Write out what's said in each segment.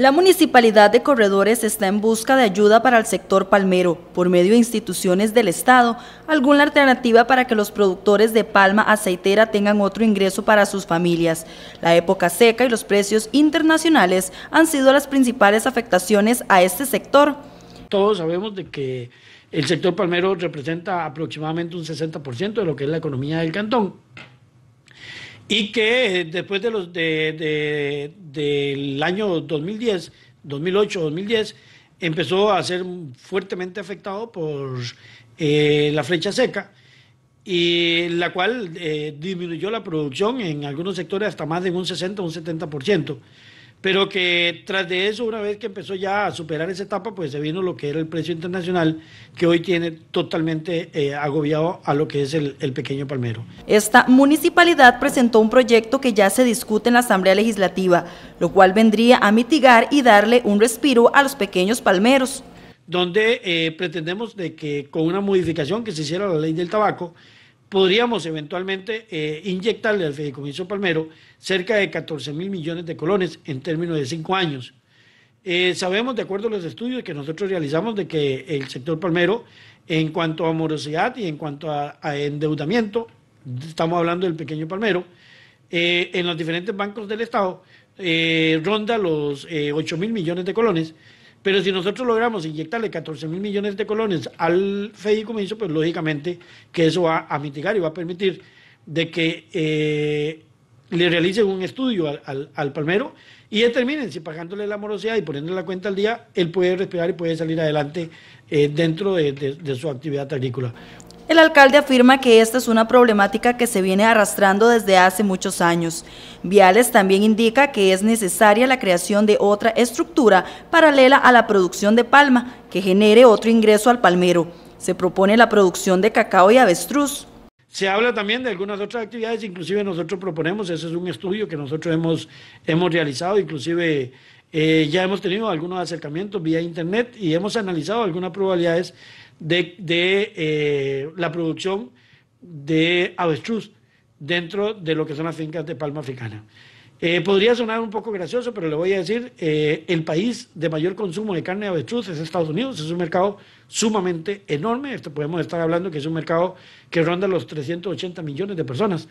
La Municipalidad de Corredores está en busca de ayuda para el sector palmero, por medio de instituciones del Estado, alguna alternativa para que los productores de palma aceitera tengan otro ingreso para sus familias. La época seca y los precios internacionales han sido las principales afectaciones a este sector. Todos sabemos de que el sector palmero representa aproximadamente un 60% de lo que es la economía del cantón y que después de los de, del año 2010, 2008, 2010, empezó a ser fuertemente afectado por eh, la flecha seca y la cual eh, disminuyó la producción en algunos sectores hasta más de un 60 o un 70% pero que tras de eso, una vez que empezó ya a superar esa etapa, pues se vino lo que era el precio internacional, que hoy tiene totalmente eh, agobiado a lo que es el, pequeño palmero. Esta municipalidad presentó un proyecto que ya se discute en la Asamblea Legislativa, lo cual vendría a mitigar y darle un respiro a los pequeños palmeros. Donde eh, pretendemos de que con una modificación que se hiciera la ley del tabaco, podríamos eventualmente eh, inyectarle al Fideicomiso Palmero cerca de 14 mil millones de colones en términos de cinco años. Eh, sabemos, de acuerdo a los estudios que nosotros realizamos, de que el sector palmero, en cuanto a morosidad y en cuanto a, endeudamiento, estamos hablando del pequeño palmero, eh, en los diferentes bancos del Estado ronda los 8 mil millones de colones, pero si nosotros logramos inyectarle 14 mil millones de colones al hizo, e pues lógicamente que eso va a mitigar y va a permitir de que eh, le realicen un estudio al, palmero y determinen si pagándole la morosidad y poniéndole la cuenta al día, él puede respirar y puede salir adelante eh, dentro de su actividad agrícola. El alcalde afirma que esta es una problemática que se viene arrastrando desde hace muchos años. Viales también indica que es necesaria la creación de otra estructura paralela a la producción de palma, que genere otro ingreso al palmero. Se propone la producción de cacao y avestruz. Se habla también de algunas otras actividades, inclusive nosotros proponemos, ese es un estudio que nosotros hemos, hemos realizado, inclusive eh, ya hemos tenido algunos acercamientos vía Internet y hemos analizado algunas probabilidades de, eh, la producción de avestruz dentro de lo que son las fincas de palma africana. Eh, podría sonar un poco gracioso, pero le voy a decir, el país de mayor consumo de carne de avestruz es Estados Unidos, es un mercado sumamente enorme, Esto podemos estar hablando que es un mercado que ronda los 380 millones de personas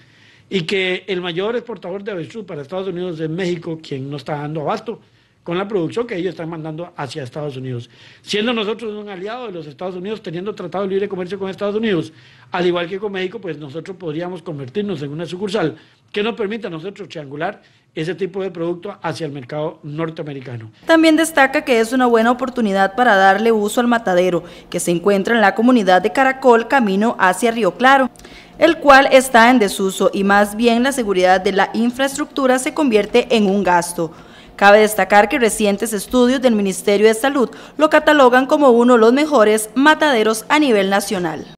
y que el mayor exportador de avestruz para Estados Unidos es México, quien no está dando abasto con la producción que ellos están mandando hacia Estados Unidos. Siendo nosotros un aliado de los Estados Unidos, teniendo tratado de libre comercio con Estados Unidos, al igual que con México, pues nosotros podríamos convertirnos en una sucursal que nos permita a nosotros triangular ese tipo de producto hacia el mercado norteamericano. También destaca que es una buena oportunidad para darle uso al matadero, que se encuentra en la comunidad de Caracol, camino hacia Río Claro el cual está en desuso y más bien la seguridad de la infraestructura se convierte en un gasto. Cabe destacar que recientes estudios del Ministerio de Salud lo catalogan como uno de los mejores mataderos a nivel nacional.